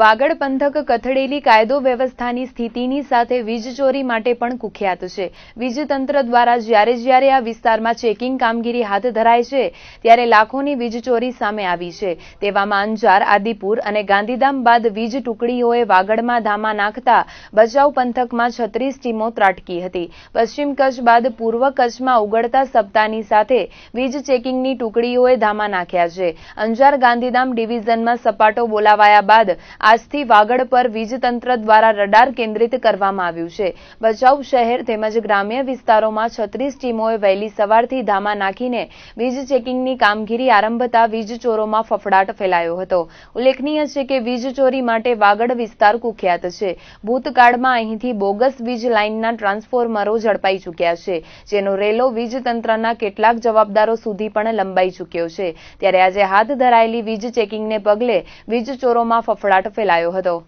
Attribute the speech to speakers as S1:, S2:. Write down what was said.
S1: વાગડ પંથક કથળેલી કાયદો વ્યવસ્થાની સ્થિતિની સાથે વીજચોરી માટે પણ કુખ્યાત છે વીજતંત્ર દ્વારા જ્યારે જ્યારે આ વિસ્તારમાં ચેકિંગ કામગીરી હાથ ધરાય છે ત્યારે લાખોની વીજચોરી સામે આવી છે તેવામાં અંજાર આદિપુર અને ગાંધીધામ બાદ વીજ ટુકડીઓએ વાગડમાં ધામા નાખતા બચાવ પંથકમાં છત્રીસ ટીમો ત્રાટકી હતી પશ્ચિમ કચ્છ બાદ પૂર્વ કચ્છમાં ઉગડતા સપ્તાહની સાથે વીજ ચેકિંગની ટુકડીઓએ ધામા નાખ્યા છે અંજાર ગાંધીધામ ડિવિઝનમાં સપાટો બોલાવાયા બાદ આજથી વાગડ પર વીજતંત્ર દ્વારા રડાર કેન્દ્રિત કરવામાં આવ્યું છે ભચાઉ શહેર તેમજ ગ્રામ્ય વિસ્તારોમાં છત્રીસ ટીમોએ વહેલી સવારથી ધામા નાખીને વીજ ચેકિંગની કામગીરી આરંભતા વીજચોરોમાં ફફડાટ ફેલાયો હતો ઉલ્લેખનીય છે કે વીજચોરી માટે વાગડ વિસ્તાર કુખ્યાત છે ભૂતકાળમાં અહીંથી બોગસ વીજ લાઇનના ટ્રાન્સફોર્મરો ઝડપાઈ ચૂક્યા છે જેનો રેલો વીજતંત્રના કેટલાક જવાબદારો સુધી પણ લંબાઈ ચૂક્યો છે ત્યારે આજે હાથ ધરાયેલી વીજ ચેકિંગને પગલે વીજચોરોમાં ફફડાટ ફેલાયો હતો